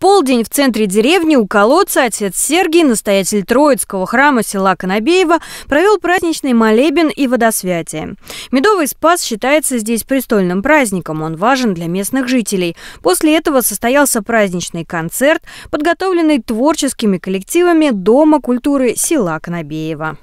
полдень в центре деревни у колодца отец Сергий, настоятель Троицкого храма села Конобеева, провел праздничный молебен и водосвятие. Медовый спас считается здесь престольным праздником, он важен для местных жителей. После этого состоялся праздничный концерт, подготовленный творческими коллективами Дома культуры села Конобеева.